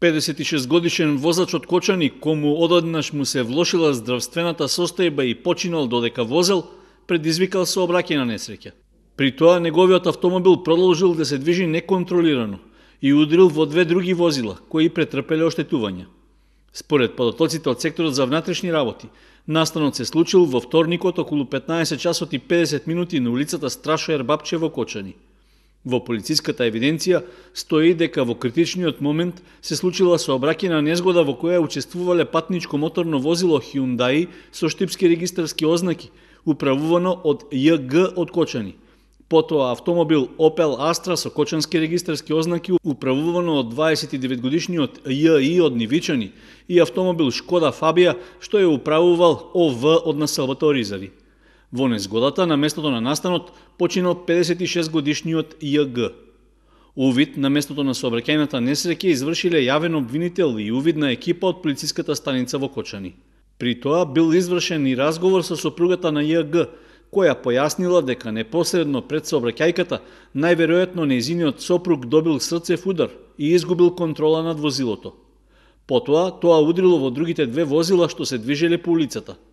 56 годишен од Кочани, кому одаднаш му се влошила здравствената состојба и починал додека возел, предизвикал на несреќа. При тоа неговиот автомобил продолжил да се движи неконтролирано и удрил во две други возила, кои претрпеле оштетување. Според податоците од секторот за внатрешни работи, настанот се случил во вторникот околу 15 часот и 50 минути на улицата Страшоер Бабче во Кочани. Во полициската евиденција стои дека во критичниот момент се случила сообраќена незгода во која учествувале патничко моторно возило Hyundai со штипски регистарски ознаки, управувано од ЈГ од Кочани. Потоа автомобил Opel Astra со кочански регистарски ознаки управувано од 29-годишниот ЈИ од Нивичани и автомобил Шкода Фабија што е управувал ОВ од населбата Оризави. Во незгодата на местото на настанот починал 56 годишниот ЈГ. Увид на местото на сообраќајната несреќа извршиле јавен обвинител и увид на екипа од полициската станица во Кочани. При тоа бил извршен и разговор со сопругата на ЈГ, која појаснила дека непосредно пред сообраќајката најверојатно нејзиниот сопруг добил срцев удар и изгубил контрола над возилото. Потоа тоа удрило во другите две возила што се движеле по улицата –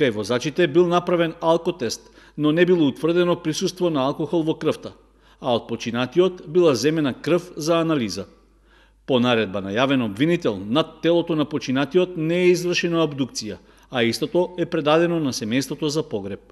Кај возачите бил направен алкотест, но не било утврдено присуство на алкохол во крвта, а од починатиот била земена крв за анализа. По наредба на јавен обвинител, над телото на починатиот не е извршена абдукција, а истото е предадено на семејството за погреб.